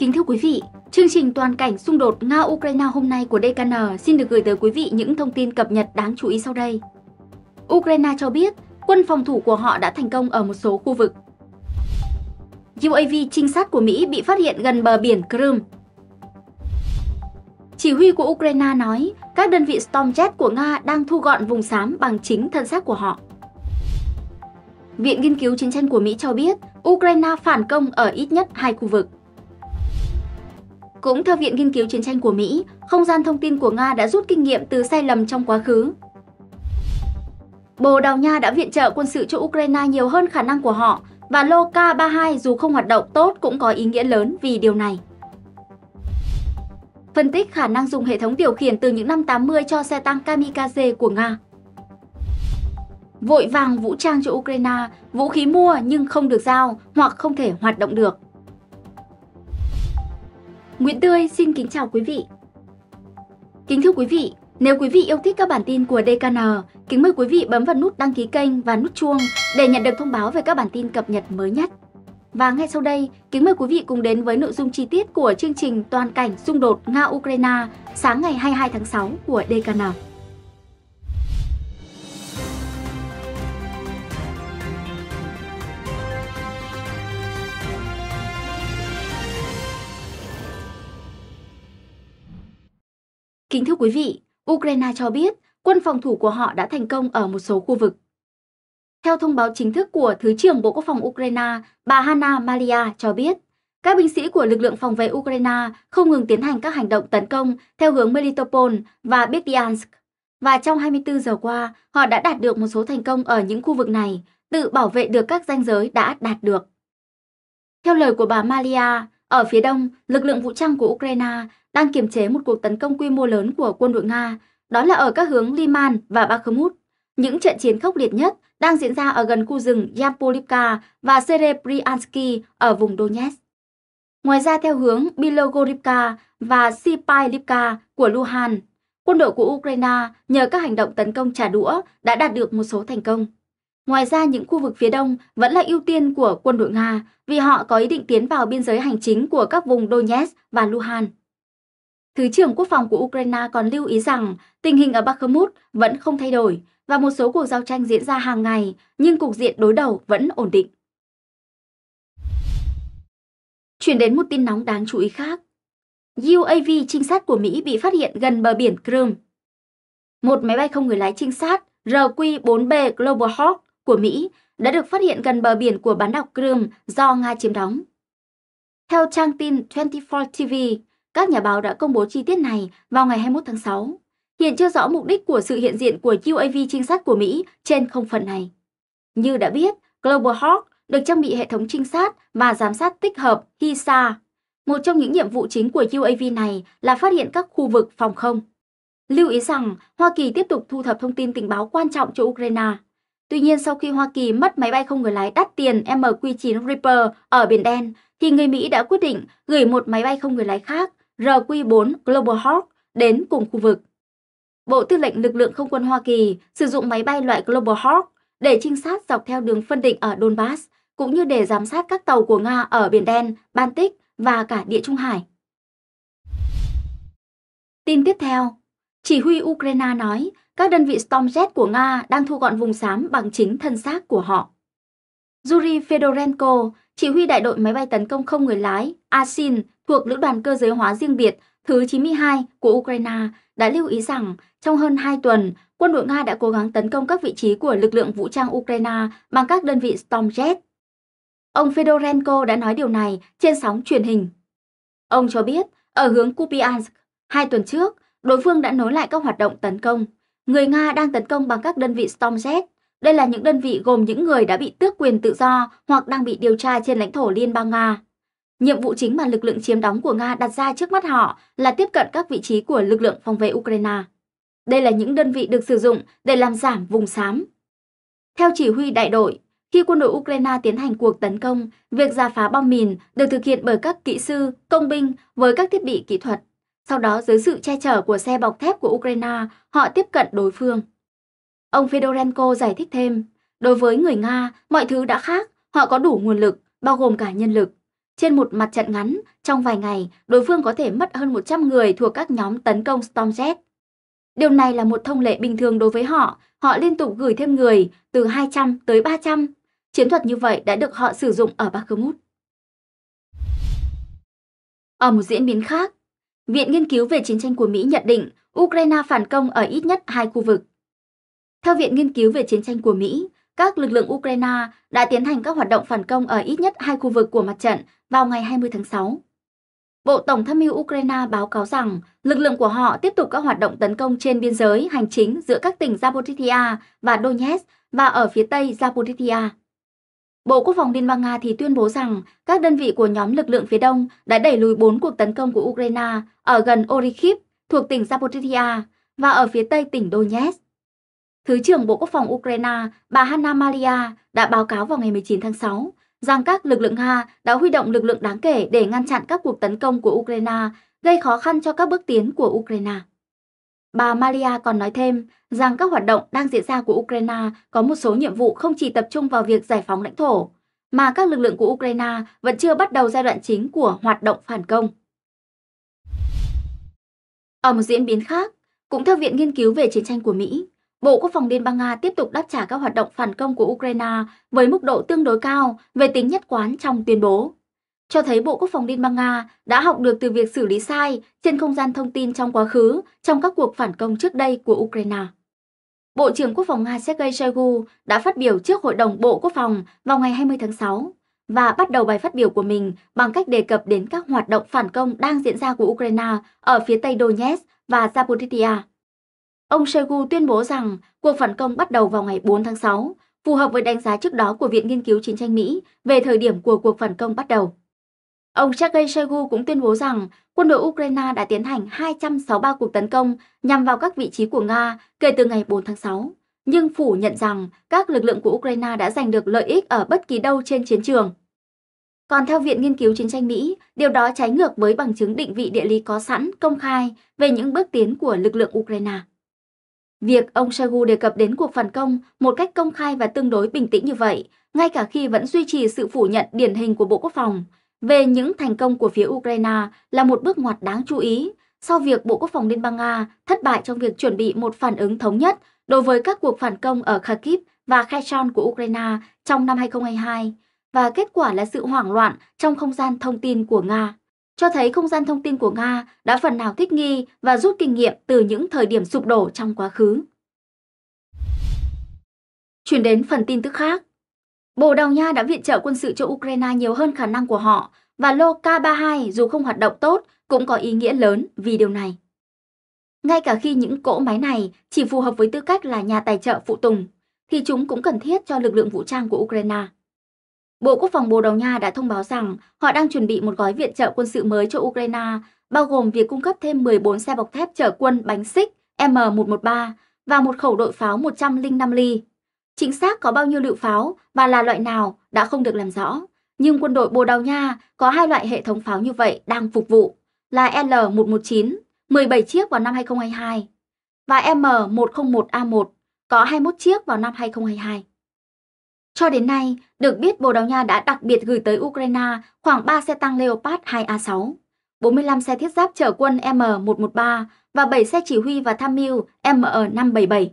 Kính thưa quý vị, chương trình toàn cảnh xung đột Nga-Ukraine hôm nay của DKN xin được gửi tới quý vị những thông tin cập nhật đáng chú ý sau đây. Ukraine cho biết quân phòng thủ của họ đã thành công ở một số khu vực. UAV trinh sát của Mỹ bị phát hiện gần bờ biển Crimea. Chỉ huy của Ukraine nói các đơn vị Stormjet của Nga đang thu gọn vùng xám bằng chính thân xác của họ. Viện Nghiên cứu Chiến tranh của Mỹ cho biết Ukraine phản công ở ít nhất hai khu vực. Cũng theo Viện Nghiên cứu Chiến tranh của Mỹ, không gian thông tin của Nga đã rút kinh nghiệm từ sai lầm trong quá khứ. Bồ Đào Nha đã viện trợ quân sự cho Ukraine nhiều hơn khả năng của họ và lô K32 dù không hoạt động tốt cũng có ý nghĩa lớn vì điều này. Phân tích khả năng dùng hệ thống điều khiển từ những năm 80 cho xe tăng kamikaze của Nga. Vội vàng vũ trang cho Ukraine, vũ khí mua nhưng không được giao hoặc không thể hoạt động được. Nguyễn Tươi xin kính chào quý vị. Kính thưa quý vị, nếu quý vị yêu thích các bản tin của DKN, kính mời quý vị bấm vào nút đăng ký kênh và nút chuông để nhận được thông báo về các bản tin cập nhật mới nhất. Và ngay sau đây, kính mời quý vị cùng đến với nội dung chi tiết của chương trình Toàn cảnh xung đột Nga-Ukraine sáng ngày 22 tháng 6 của DKN. Kính thưa quý vị, Ukraine cho biết quân phòng thủ của họ đã thành công ở một số khu vực. Theo thông báo chính thức của Thứ trưởng Bộ Quốc phòng Ukraine, bà Hanna Malia cho biết, các binh sĩ của lực lượng phòng vệ Ukraine không ngừng tiến hành các hành động tấn công theo hướng Melitopol và Berdyansk. Và trong 24 giờ qua, họ đã đạt được một số thành công ở những khu vực này, tự bảo vệ được các danh giới đã đạt được. Theo lời của bà Malia, ở phía đông, lực lượng vũ trang của Ukraine đang kiềm chế một cuộc tấn công quy mô lớn của quân đội Nga, đó là ở các hướng Liman và Bakhmut. Những trận chiến khốc liệt nhất đang diễn ra ở gần khu rừng Yampolivka và Serebryansky ở vùng Donetsk. Ngoài ra theo hướng Bilogorivka và Sipailivka của Luhan, quân đội của Ukraine nhờ các hành động tấn công trả đũa đã đạt được một số thành công. Ngoài ra, những khu vực phía đông vẫn là ưu tiên của quân đội Nga vì họ có ý định tiến vào biên giới hành chính của các vùng Donetsk và Luhan. Thứ trưởng Quốc phòng của Ukraine còn lưu ý rằng tình hình ở Bakhmut vẫn không thay đổi và một số cuộc giao tranh diễn ra hàng ngày, nhưng cục diện đối đầu vẫn ổn định. Chuyển đến một tin nóng đáng chú ý khác. UAV trinh sát của Mỹ bị phát hiện gần bờ biển Crimea. Một máy bay không người lái trinh sát RQ-4B Global Hawk của Mỹ đã được phát hiện gần bờ biển của bán đảo Crimea do Nga chiếm đóng. Theo trang tin 24 TV, các nhà báo đã công bố chi tiết này vào ngày 21 tháng 6. Hiện chưa rõ mục đích của sự hiện diện của UAV trinh sát của Mỹ trên không phận này. Như đã biết, Global Hawk được trang bị hệ thống trinh sát và giám sát tích hợp HISA. Một trong những nhiệm vụ chính của UAV này là phát hiện các khu vực phòng không. Lưu ý rằng, Hoa Kỳ tiếp tục thu thập thông tin tình báo quan trọng cho Ukraine. Tuy nhiên, sau khi Hoa Kỳ mất máy bay không người lái đắt tiền MQ-9 Reaper ở Biển Đen, thì người Mỹ đã quyết định gửi một máy bay không người lái khác RQ4 Global Hawk đến cùng khu vực. Bộ Tư lệnh Lực lượng Không quân Hoa Kỳ sử dụng máy bay loại Global Hawk để trinh sát dọc theo đường phân định ở Donbass, cũng như để giám sát các tàu của Nga ở Biển Đen, Baltic và cả Địa Trung Hải. Tin tiếp theo, chỉ huy Ukraine nói các đơn vị Stormjet của Nga đang thu gọn vùng xám bằng chính thân xác của họ. Yuri Fedorenko, chỉ huy đại đội máy bay tấn công không người lái Asin thuộc Lữ đoàn Cơ giới hóa riêng biệt thứ 92 của Ukraine đã lưu ý rằng trong hơn 2 tuần, quân đội Nga đã cố gắng tấn công các vị trí của lực lượng vũ trang Ukraine bằng các đơn vị Stormjet. Ông Fedorenko đã nói điều này trên sóng truyền hình. Ông cho biết, ở hướng Kupiansk, hai tuần trước, đối phương đã nối lại các hoạt động tấn công. Người Nga đang tấn công bằng các đơn vị Stormjet. Đây là những đơn vị gồm những người đã bị tước quyền tự do hoặc đang bị điều tra trên lãnh thổ Liên bang Nga. Nhiệm vụ chính mà lực lượng chiếm đóng của Nga đặt ra trước mắt họ là tiếp cận các vị trí của lực lượng phòng vệ Ukraine. Đây là những đơn vị được sử dụng để làm giảm vùng xám. Theo chỉ huy đại đội, khi quân đội Ukraine tiến hành cuộc tấn công, việc giả phá bom mìn được thực hiện bởi các kỹ sư, công binh với các thiết bị kỹ thuật. Sau đó dưới sự che chở của xe bọc thép của Ukraine, họ tiếp cận đối phương. Ông Fedorenko giải thích thêm, đối với người Nga, mọi thứ đã khác, họ có đủ nguồn lực, bao gồm cả nhân lực. Trên một mặt trận ngắn, trong vài ngày, đối phương có thể mất hơn 100 người thuộc các nhóm tấn công Stormjet. Điều này là một thông lệ bình thường đối với họ, họ liên tục gửi thêm người, từ 200 tới 300. Chiến thuật như vậy đã được họ sử dụng ở Bakhmut. Ở một diễn biến khác, Viện Nghiên cứu về Chiến tranh của Mỹ nhận định Ukraine phản công ở ít nhất hai khu vực. Theo Viện Nghiên cứu về Chiến tranh của Mỹ, các lực lượng Ukraine đã tiến hành các hoạt động phản công ở ít nhất hai khu vực của mặt trận vào ngày 20 tháng 6. Bộ Tổng tham mưu Ukraine báo cáo rằng lực lượng của họ tiếp tục các hoạt động tấn công trên biên giới hành chính giữa các tỉnh Zaporizhia và Donetsk và ở phía tây Zaporizhia. Bộ Quốc phòng Liên bang Nga thì tuyên bố rằng các đơn vị của nhóm lực lượng phía đông đã đẩy lùi 4 cuộc tấn công của Ukraine ở gần Orikhiv thuộc tỉnh Zaporizhia và ở phía tây tỉnh Donetsk. Thứ trưởng Bộ Quốc phòng Ukraine bà Hanna Maria đã báo cáo vào ngày 19 tháng 6 rằng các lực lượng Nga đã huy động lực lượng đáng kể để ngăn chặn các cuộc tấn công của Ukraine, gây khó khăn cho các bước tiến của Ukraine. Bà Maria còn nói thêm rằng các hoạt động đang diễn ra của Ukraine có một số nhiệm vụ không chỉ tập trung vào việc giải phóng lãnh thổ, mà các lực lượng của Ukraine vẫn chưa bắt đầu giai đoạn chính của hoạt động phản công. Ở một diễn biến khác, cũng theo Viện Nghiên cứu về Chiến tranh của Mỹ, Bộ Quốc phòng Liên bang Nga tiếp tục đáp trả các hoạt động phản công của Ukraine với mức độ tương đối cao về tính nhất quán trong tuyên bố. Cho thấy Bộ Quốc phòng Liên bang Nga đã học được từ việc xử lý sai trên không gian thông tin trong quá khứ trong các cuộc phản công trước đây của Ukraine. Bộ trưởng Quốc phòng Nga Sergei Shoigu đã phát biểu trước Hội đồng Bộ Quốc phòng vào ngày 20 tháng 6 và bắt đầu bài phát biểu của mình bằng cách đề cập đến các hoạt động phản công đang diễn ra của Ukraine ở phía tây Donetsk và Zaporizhia. Ông Shoigu tuyên bố rằng cuộc phản công bắt đầu vào ngày 4 tháng 6, phù hợp với đánh giá trước đó của Viện Nghiên cứu Chiến tranh Mỹ về thời điểm của cuộc phản công bắt đầu. Ông Sergei Shoigu cũng tuyên bố rằng quân đội Ukraine đã tiến hành 263 cuộc tấn công nhằm vào các vị trí của Nga kể từ ngày 4 tháng 6, nhưng phủ nhận rằng các lực lượng của Ukraine đã giành được lợi ích ở bất kỳ đâu trên chiến trường. Còn theo Viện Nghiên cứu Chiến tranh Mỹ, điều đó trái ngược với bằng chứng định vị địa lý có sẵn công khai về những bước tiến của lực lượng Ukraine. Việc ông Shoigu đề cập đến cuộc phản công một cách công khai và tương đối bình tĩnh như vậy, ngay cả khi vẫn duy trì sự phủ nhận điển hình của Bộ Quốc phòng về những thành công của phía Ukraine là một bước ngoặt đáng chú ý sau việc Bộ Quốc phòng Liên bang Nga thất bại trong việc chuẩn bị một phản ứng thống nhất đối với các cuộc phản công ở Kharkiv và Kherson của Ukraine trong năm 2022 và kết quả là sự hoảng loạn trong không gian thông tin của Nga cho thấy không gian thông tin của Nga đã phần nào thích nghi và rút kinh nghiệm từ những thời điểm sụp đổ trong quá khứ. Chuyển đến phần tin tức khác. Bồ Đào Nha đã viện trợ quân sự cho Ukraine nhiều hơn khả năng của họ và lô K32 dù không hoạt động tốt cũng có ý nghĩa lớn vì điều này. Ngay cả khi những cỗ máy này chỉ phù hợp với tư cách là nhà tài trợ phụ tùng, thì chúng cũng cần thiết cho lực lượng vũ trang của Ukraine. Bộ Quốc phòng Bồ Đào Nha đã thông báo rằng họ đang chuẩn bị một gói viện trợ quân sự mới cho Ukraine, bao gồm việc cung cấp thêm 14 xe bọc thép chở quân bánh xích M113 và một khẩu đội pháo 105 ly. Chính xác có bao nhiêu lựu pháo và là loại nào đã không được làm rõ, nhưng quân đội Bồ Đào Nha có hai loại hệ thống pháo như vậy đang phục vụ là L119, 17 chiếc vào năm 2022 và M101A1 có 21 chiếc vào năm 2022. Cho đến nay, được biết Bồ Đào Nha đã đặc biệt gửi tới Ukraine khoảng 3 xe tăng Leopard 2A6, 45 xe thiết giáp chở quân M113 và 7 xe chỉ huy và tham mưu ME577.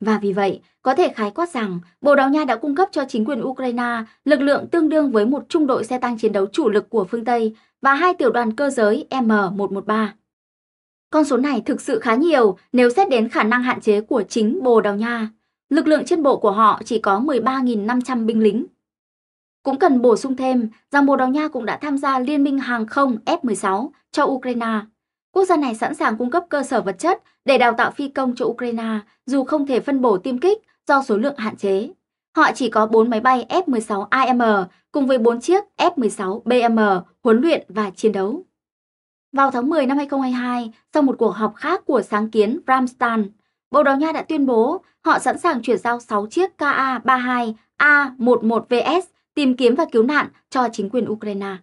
Và vì vậy, có thể khái quát rằng Bồ Đào Nha đã cung cấp cho chính quyền Ukraine lực lượng tương đương với một trung đội xe tăng chiến đấu chủ lực của phương Tây và hai tiểu đoàn cơ giới M113. Con số này thực sự khá nhiều nếu xét đến khả năng hạn chế của chính Bồ Đào Nha lực lượng trên bộ của họ chỉ có 13.500 binh lính. Cũng cần bổ sung thêm rằng Bồ Đào Nha cũng đã tham gia Liên minh Hàng không F-16 cho Ukraine. Quốc gia này sẵn sàng cung cấp cơ sở vật chất để đào tạo phi công cho Ukraine dù không thể phân bổ tiêm kích do số lượng hạn chế. Họ chỉ có 4 máy bay F-16IM cùng với 4 chiếc F-16BM huấn luyện và chiến đấu. Vào tháng 10 năm 2022, sau một cuộc họp khác của sáng kiến Ramstein, Bồ Đào Nha đã tuyên bố họ sẵn sàng chuyển giao 6 chiếc Ka-32 A11VS tìm kiếm và cứu nạn cho chính quyền Ukraine.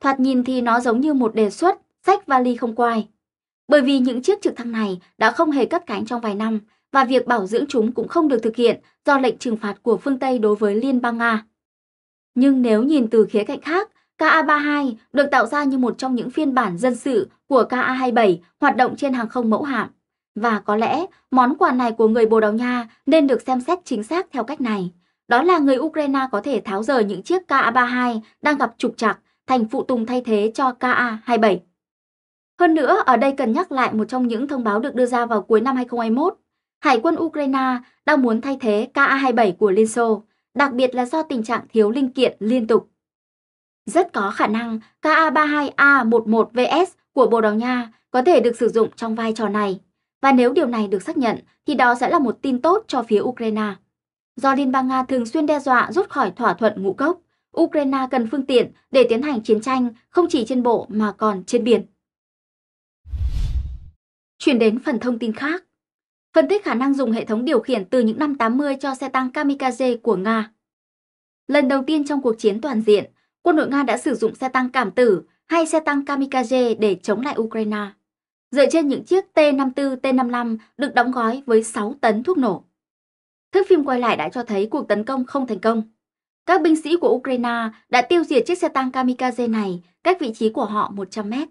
Thoạt nhìn thì nó giống như một đề xuất sách vali không quai. Bởi vì những chiếc trực thăng này đã không hề cất cánh trong vài năm và việc bảo dưỡng chúng cũng không được thực hiện do lệnh trừng phạt của phương Tây đối với Liên bang Nga. Nhưng nếu nhìn từ khía cạnh khác, Ka-32 được tạo ra như một trong những phiên bản dân sự của Ka-27 hoạt động trên hàng không mẫu hạm. Và có lẽ món quà này của người Bồ Đào Nha nên được xem xét chính xác theo cách này. Đó là người Ukraine có thể tháo rời những chiếc Ka-32 đang gặp trục trặc thành phụ tùng thay thế cho Ka-27. Hơn nữa, ở đây cần nhắc lại một trong những thông báo được đưa ra vào cuối năm 2021. Hải quân Ukraine đang muốn thay thế Ka-27 của Liên Xô, đặc biệt là do tình trạng thiếu linh kiện liên tục. Rất có khả năng Ka-32A11VS của Bồ Đào Nha có thể được sử dụng trong vai trò này. Và nếu điều này được xác nhận thì đó sẽ là một tin tốt cho phía Ukraine. Do Liên bang Nga thường xuyên đe dọa rút khỏi thỏa thuận ngũ cốc, Ukraine cần phương tiện để tiến hành chiến tranh không chỉ trên bộ mà còn trên biển. Chuyển đến phần thông tin khác. Phân tích khả năng dùng hệ thống điều khiển từ những năm 80 cho xe tăng kamikaze của Nga. Lần đầu tiên trong cuộc chiến toàn diện, quân đội Nga đã sử dụng xe tăng cảm tử hay xe tăng kamikaze để chống lại Ukraine dựa trên những chiếc T-54, T-55 được đóng gói với 6 tấn thuốc nổ. Thước phim quay lại đã cho thấy cuộc tấn công không thành công. Các binh sĩ của Ukraine đã tiêu diệt chiếc xe tăng kamikaze này cách vị trí của họ 100 mét.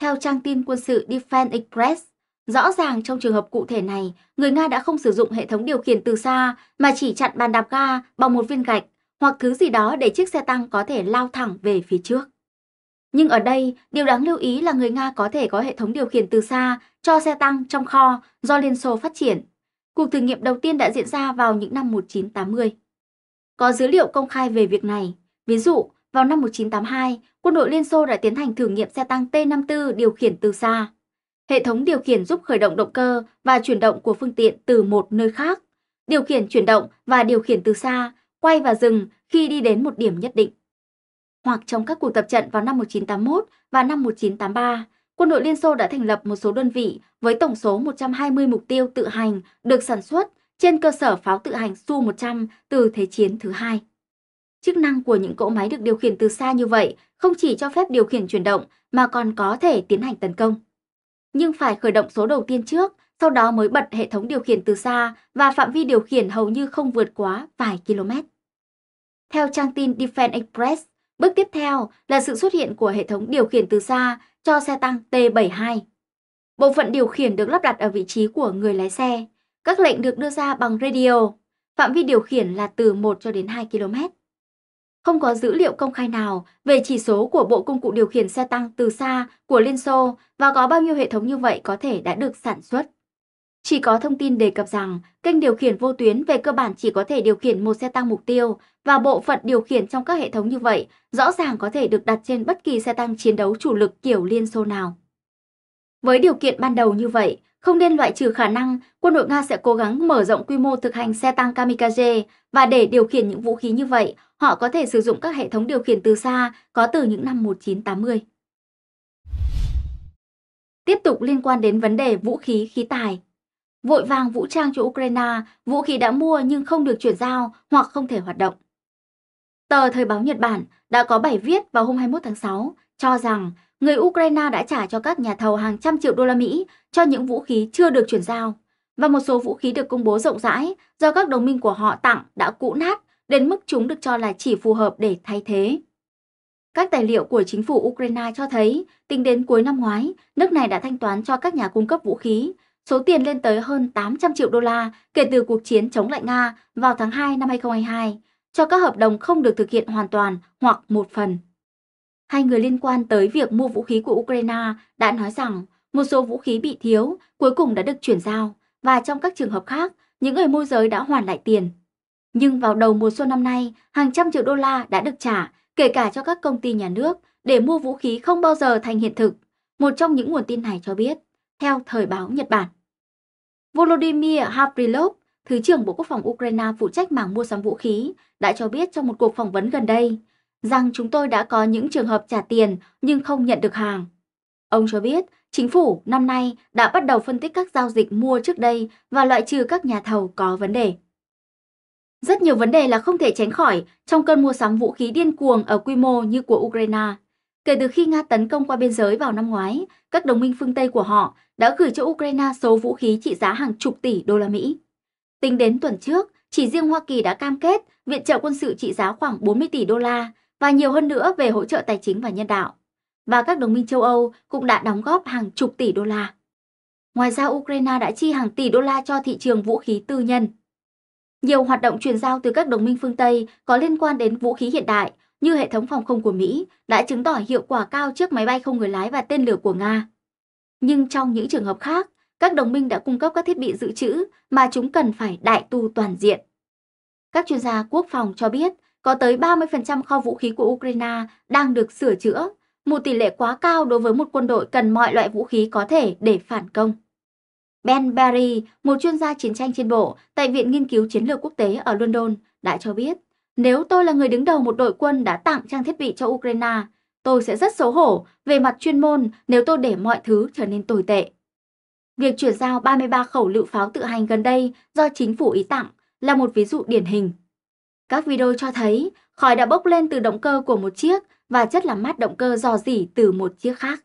Theo trang tin quân sự Defense Express, rõ ràng trong trường hợp cụ thể này, người Nga đã không sử dụng hệ thống điều khiển từ xa mà chỉ chặn bàn đạp ga bằng một viên gạch hoặc thứ gì đó để chiếc xe tăng có thể lao thẳng về phía trước. Nhưng ở đây, điều đáng lưu ý là người Nga có thể có hệ thống điều khiển từ xa cho xe tăng trong kho do Liên Xô phát triển. Cuộc thử nghiệm đầu tiên đã diễn ra vào những năm 1980. Có dữ liệu công khai về việc này. Ví dụ, vào năm 1982, quân đội Liên Xô đã tiến hành thử nghiệm xe tăng T-54 điều khiển từ xa. Hệ thống điều khiển giúp khởi động động cơ và chuyển động của phương tiện từ một nơi khác, điều khiển chuyển động và điều khiển từ xa, quay và dừng khi đi đến một điểm nhất định hoặc trong các cuộc tập trận vào năm 1981 và năm 1983, quân đội Liên Xô đã thành lập một số đơn vị với tổng số 120 mục tiêu tự hành được sản xuất trên cơ sở pháo tự hành Su-100 từ Thế chiến thứ hai. Chức năng của những cỗ máy được điều khiển từ xa như vậy không chỉ cho phép điều khiển chuyển động mà còn có thể tiến hành tấn công. Nhưng phải khởi động số đầu tiên trước, sau đó mới bật hệ thống điều khiển từ xa và phạm vi điều khiển hầu như không vượt quá vài km. Theo trang tin Defense Express, Bước tiếp theo là sự xuất hiện của hệ thống điều khiển từ xa cho xe tăng T72. Bộ phận điều khiển được lắp đặt ở vị trí của người lái xe. Các lệnh được đưa ra bằng radio. Phạm vi điều khiển là từ 1 cho đến 2 km. Không có dữ liệu công khai nào về chỉ số của bộ công cụ điều khiển xe tăng từ xa của Liên Xô và có bao nhiêu hệ thống như vậy có thể đã được sản xuất. Chỉ có thông tin đề cập rằng kênh điều khiển vô tuyến về cơ bản chỉ có thể điều khiển một xe tăng mục tiêu và bộ phận điều khiển trong các hệ thống như vậy rõ ràng có thể được đặt trên bất kỳ xe tăng chiến đấu chủ lực kiểu Liên Xô nào. Với điều kiện ban đầu như vậy, không nên loại trừ khả năng quân đội Nga sẽ cố gắng mở rộng quy mô thực hành xe tăng kamikaze và để điều khiển những vũ khí như vậy, họ có thể sử dụng các hệ thống điều khiển từ xa có từ những năm 1980. Tiếp tục liên quan đến vấn đề vũ khí khí tài vội vàng vũ trang cho Ukraine vũ khí đã mua nhưng không được chuyển giao hoặc không thể hoạt động. Tờ Thời báo Nhật Bản đã có bài viết vào hôm 21 tháng 6 cho rằng người Ukraine đã trả cho các nhà thầu hàng trăm triệu đô la Mỹ cho những vũ khí chưa được chuyển giao và một số vũ khí được công bố rộng rãi do các đồng minh của họ tặng đã cũ nát đến mức chúng được cho là chỉ phù hợp để thay thế. Các tài liệu của chính phủ Ukraine cho thấy, tính đến cuối năm ngoái, nước này đã thanh toán cho các nhà cung cấp vũ khí số tiền lên tới hơn 800 triệu đô la kể từ cuộc chiến chống lại Nga vào tháng 2 năm 2022 cho các hợp đồng không được thực hiện hoàn toàn hoặc một phần. Hai người liên quan tới việc mua vũ khí của Ukraine đã nói rằng một số vũ khí bị thiếu cuối cùng đã được chuyển giao và trong các trường hợp khác, những người môi giới đã hoàn lại tiền. Nhưng vào đầu mùa xuân năm nay, hàng trăm triệu đô la đã được trả, kể cả cho các công ty nhà nước, để mua vũ khí không bao giờ thành hiện thực. Một trong những nguồn tin này cho biết theo Thời báo Nhật Bản. Volodymyr Havrilov, Thứ trưởng Bộ Quốc phòng Ukraine phụ trách mảng mua sắm vũ khí, đã cho biết trong một cuộc phỏng vấn gần đây rằng chúng tôi đã có những trường hợp trả tiền nhưng không nhận được hàng. Ông cho biết chính phủ năm nay đã bắt đầu phân tích các giao dịch mua trước đây và loại trừ các nhà thầu có vấn đề. Rất nhiều vấn đề là không thể tránh khỏi trong cơn mua sắm vũ khí điên cuồng ở quy mô như của Ukraine Kể từ khi Nga tấn công qua biên giới vào năm ngoái, các đồng minh phương Tây của họ đã gửi cho Ukraine số vũ khí trị giá hàng chục tỷ đô la Mỹ. Tính đến tuần trước, chỉ riêng Hoa Kỳ đã cam kết viện trợ quân sự trị giá khoảng 40 tỷ đô la và nhiều hơn nữa về hỗ trợ tài chính và nhân đạo. Và các đồng minh châu Âu cũng đã đóng góp hàng chục tỷ đô la. Ngoài ra, Ukraine đã chi hàng tỷ đô la cho thị trường vũ khí tư nhân. Nhiều hoạt động chuyển giao từ các đồng minh phương Tây có liên quan đến vũ khí hiện đại như hệ thống phòng không của Mỹ đã chứng tỏ hiệu quả cao trước máy bay không người lái và tên lửa của Nga. Nhưng trong những trường hợp khác, các đồng minh đã cung cấp các thiết bị dự trữ mà chúng cần phải đại tu toàn diện. Các chuyên gia quốc phòng cho biết có tới 30% kho vũ khí của Ukraine đang được sửa chữa, một tỷ lệ quá cao đối với một quân đội cần mọi loại vũ khí có thể để phản công. Ben Barry, một chuyên gia chiến tranh trên bộ tại Viện Nghiên cứu Chiến lược Quốc tế ở London, đã cho biết nếu tôi là người đứng đầu một đội quân đã tặng trang thiết bị cho Ukraine, tôi sẽ rất xấu hổ về mặt chuyên môn nếu tôi để mọi thứ trở nên tồi tệ. Việc chuyển giao 33 khẩu lựu pháo tự hành gần đây do chính phủ Ý tặng là một ví dụ điển hình. Các video cho thấy khói đã bốc lên từ động cơ của một chiếc và chất làm mát động cơ dò dỉ từ một chiếc khác.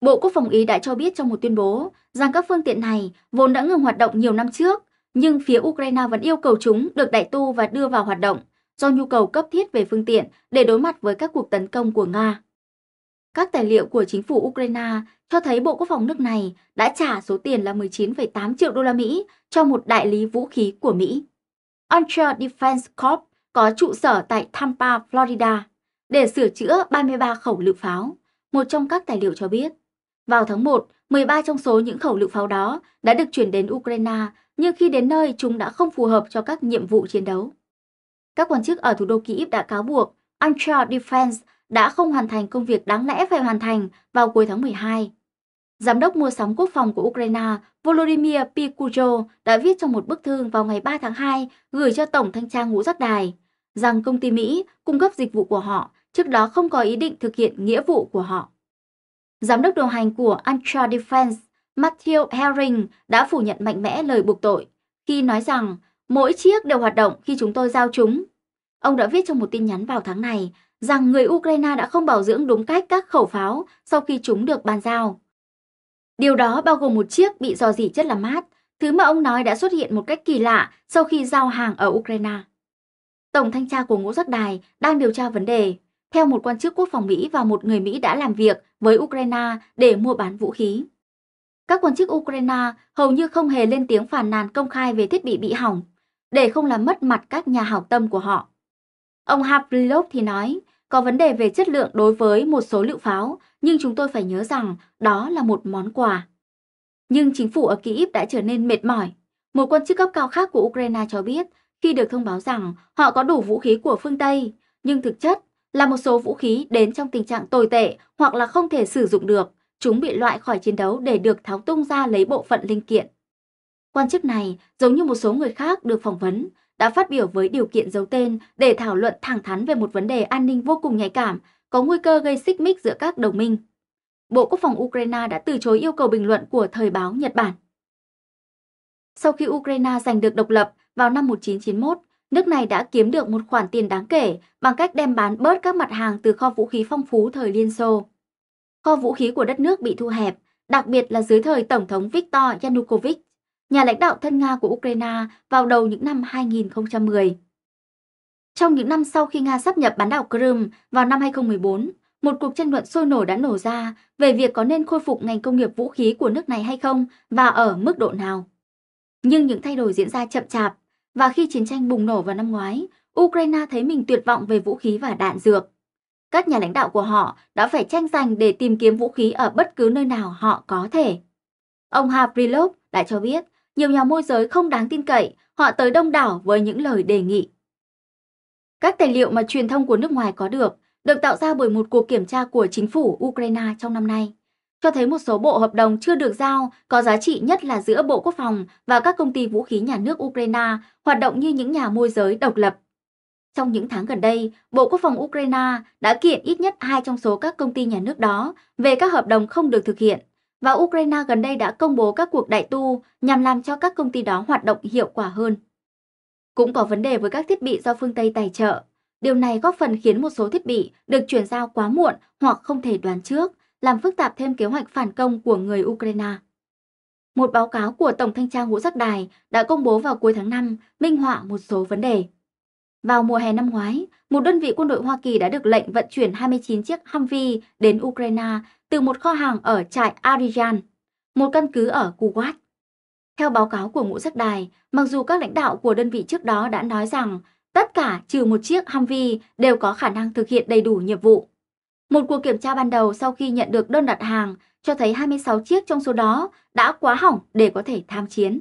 Bộ Quốc phòng Ý đã cho biết trong một tuyên bố rằng các phương tiện này vốn đã ngừng hoạt động nhiều năm trước nhưng phía Ukraine vẫn yêu cầu chúng được đại tu và đưa vào hoạt động do nhu cầu cấp thiết về phương tiện để đối mặt với các cuộc tấn công của Nga. Các tài liệu của chính phủ Ukraine cho thấy Bộ Quốc phòng nước này đã trả số tiền là 19,8 triệu đô la Mỹ cho một đại lý vũ khí của Mỹ. Ultra Defense Corp có trụ sở tại Tampa, Florida, để sửa chữa 33 khẩu lựu pháo, một trong các tài liệu cho biết. Vào tháng 1, 13 trong số những khẩu lựu pháo đó đã được chuyển đến Ukraine nhưng khi đến nơi chúng đã không phù hợp cho các nhiệm vụ chiến đấu. Các quan chức ở thủ đô Kyiv đã cáo buộc Antra Defense đã không hoàn thành công việc đáng lẽ phải hoàn thành vào cuối tháng 12. Giám đốc mua sắm quốc phòng của Ukraine Volodymyr Pikujo đã viết trong một bức thư vào ngày 3 tháng 2 gửi cho Tổng Thanh tra Ngũ Giác Đài rằng công ty Mỹ cung cấp dịch vụ của họ trước đó không có ý định thực hiện nghĩa vụ của họ. Giám đốc điều hành của Antra Defense Matthew Herring đã phủ nhận mạnh mẽ lời buộc tội khi nói rằng mỗi chiếc đều hoạt động khi chúng tôi giao chúng. Ông đã viết trong một tin nhắn vào tháng này rằng người Ukraine đã không bảo dưỡng đúng cách các khẩu pháo sau khi chúng được bàn giao. Điều đó bao gồm một chiếc bị dò dỉ chất làm mát, thứ mà ông nói đã xuất hiện một cách kỳ lạ sau khi giao hàng ở Ukraine. Tổng thanh tra của ngũ giác đài đang điều tra vấn đề, theo một quan chức quốc phòng Mỹ và một người Mỹ đã làm việc với Ukraine để mua bán vũ khí. Các quan chức Ukraine hầu như không hề lên tiếng phản nàn công khai về thiết bị bị hỏng, để không làm mất mặt các nhà hảo tâm của họ. Ông Havrilov thì nói, có vấn đề về chất lượng đối với một số lựu pháo, nhưng chúng tôi phải nhớ rằng đó là một món quà. Nhưng chính phủ ở Kyiv đã trở nên mệt mỏi. Một quan chức cấp cao khác của Ukraine cho biết khi được thông báo rằng họ có đủ vũ khí của phương Tây, nhưng thực chất là một số vũ khí đến trong tình trạng tồi tệ hoặc là không thể sử dụng được chúng bị loại khỏi chiến đấu để được tháo tung ra lấy bộ phận linh kiện. Quan chức này, giống như một số người khác được phỏng vấn, đã phát biểu với điều kiện giấu tên để thảo luận thẳng thắn về một vấn đề an ninh vô cùng nhạy cảm, có nguy cơ gây xích mích giữa các đồng minh. Bộ Quốc phòng Ukraine đã từ chối yêu cầu bình luận của thời báo Nhật Bản. Sau khi Ukraine giành được độc lập vào năm 1991, nước này đã kiếm được một khoản tiền đáng kể bằng cách đem bán bớt các mặt hàng từ kho vũ khí phong phú thời Liên Xô kho vũ khí của đất nước bị thu hẹp, đặc biệt là dưới thời Tổng thống Viktor Yanukovych, nhà lãnh đạo thân Nga của Ukraine vào đầu những năm 2010. Trong những năm sau khi Nga sắp nhập bán đảo Crimea vào năm 2014, một cuộc tranh luận sôi nổi đã nổ ra về việc có nên khôi phục ngành công nghiệp vũ khí của nước này hay không và ở mức độ nào. Nhưng những thay đổi diễn ra chậm chạp, và khi chiến tranh bùng nổ vào năm ngoái, Ukraine thấy mình tuyệt vọng về vũ khí và đạn dược. Các nhà lãnh đạo của họ đã phải tranh giành để tìm kiếm vũ khí ở bất cứ nơi nào họ có thể. Ông Havrilov đã cho biết, nhiều nhà môi giới không đáng tin cậy, họ tới đông đảo với những lời đề nghị. Các tài liệu mà truyền thông của nước ngoài có được được tạo ra bởi một cuộc kiểm tra của chính phủ Ukraine trong năm nay, cho thấy một số bộ hợp đồng chưa được giao có giá trị nhất là giữa Bộ Quốc phòng và các công ty vũ khí nhà nước Ukraine hoạt động như những nhà môi giới độc lập. Trong những tháng gần đây, Bộ Quốc phòng Ukraine đã kiện ít nhất hai trong số các công ty nhà nước đó về các hợp đồng không được thực hiện. Và Ukraine gần đây đã công bố các cuộc đại tu nhằm làm cho các công ty đó hoạt động hiệu quả hơn. Cũng có vấn đề với các thiết bị do phương Tây tài trợ. Điều này góp phần khiến một số thiết bị được chuyển giao quá muộn hoặc không thể đoán trước, làm phức tạp thêm kế hoạch phản công của người Ukraine. Một báo cáo của Tổng Thanh tra Ngũ sắc Đài đã công bố vào cuối tháng 5 minh họa một số vấn đề. Vào mùa hè năm ngoái, một đơn vị quân đội Hoa Kỳ đã được lệnh vận chuyển 29 chiếc Humvee đến Ukraine từ một kho hàng ở trại Arijan, một căn cứ ở Kuwait. Theo báo cáo của ngũ sắc đài, mặc dù các lãnh đạo của đơn vị trước đó đã nói rằng tất cả trừ một chiếc Humvee đều có khả năng thực hiện đầy đủ nhiệm vụ. Một cuộc kiểm tra ban đầu sau khi nhận được đơn đặt hàng cho thấy 26 chiếc trong số đó đã quá hỏng để có thể tham chiến.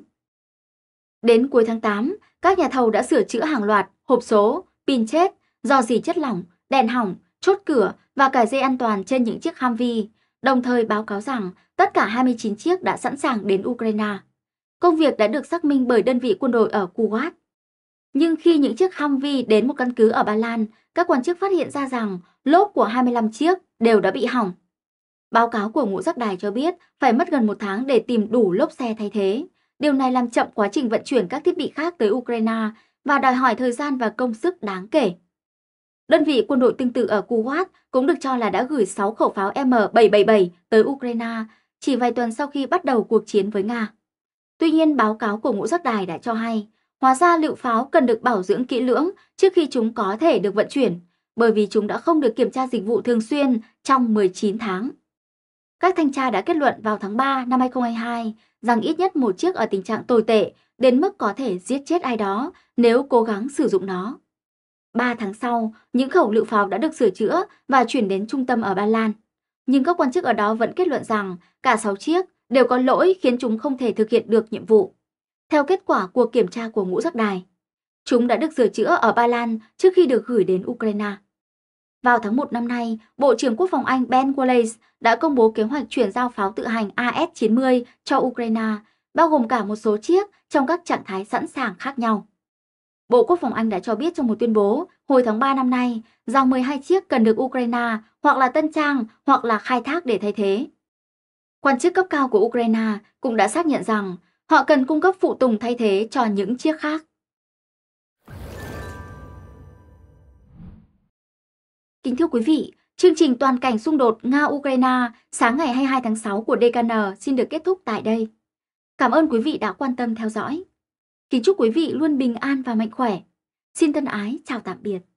Đến cuối tháng 8, các nhà thầu đã sửa chữa hàng loạt hộp số, pin chết, do dì chất lỏng, đèn hỏng, chốt cửa và cài dây an toàn trên những chiếc Humvee, đồng thời báo cáo rằng tất cả 29 chiếc đã sẵn sàng đến Ukraine. Công việc đã được xác minh bởi đơn vị quân đội ở Kuwait. Nhưng khi những chiếc Humvee đến một căn cứ ở Ba Lan, các quan chức phát hiện ra rằng lốp của 25 chiếc đều đã bị hỏng. Báo cáo của ngũ giác đài cho biết phải mất gần một tháng để tìm đủ lốp xe thay thế. Điều này làm chậm quá trình vận chuyển các thiết bị khác tới Ukraine và đòi hỏi thời gian và công sức đáng kể. Đơn vị quân đội tương tự ở Kuwait cũng được cho là đã gửi 6 khẩu pháo M777 tới Ukraine chỉ vài tuần sau khi bắt đầu cuộc chiến với Nga. Tuy nhiên, báo cáo của ngũ giác đài đã cho hay, hóa ra lựu pháo cần được bảo dưỡng kỹ lưỡng trước khi chúng có thể được vận chuyển, bởi vì chúng đã không được kiểm tra dịch vụ thường xuyên trong 19 tháng. Các thanh tra đã kết luận vào tháng 3 năm 2022 rằng ít nhất một chiếc ở tình trạng tồi tệ đến mức có thể giết chết ai đó nếu cố gắng sử dụng nó. Ba tháng sau, những khẩu lựu pháo đã được sửa chữa và chuyển đến trung tâm ở Ba Lan. Nhưng các quan chức ở đó vẫn kết luận rằng cả 6 chiếc đều có lỗi khiến chúng không thể thực hiện được nhiệm vụ. Theo kết quả cuộc kiểm tra của ngũ giác đài, chúng đã được sửa chữa ở Ba Lan trước khi được gửi đến Ukraine. Vào tháng 1 năm nay, Bộ trưởng Quốc phòng Anh Ben Wallace đã công bố kế hoạch chuyển giao pháo tự hành AS-90 cho Ukraine, bao gồm cả một số chiếc trong các trạng thái sẵn sàng khác nhau. Bộ Quốc phòng Anh đã cho biết trong một tuyên bố hồi tháng 3 năm nay rằng 12 chiếc cần được Ukraine hoặc là tân trang hoặc là khai thác để thay thế. Quan chức cấp cao của Ukraine cũng đã xác nhận rằng họ cần cung cấp phụ tùng thay thế cho những chiếc khác. Kính thưa quý vị, chương trình toàn cảnh xung đột Nga-Ukraine sáng ngày 22 tháng 6 của DKN xin được kết thúc tại đây. Cảm ơn quý vị đã quan tâm theo dõi. Kính chúc quý vị luôn bình an và mạnh khỏe. Xin thân ái, chào tạm biệt.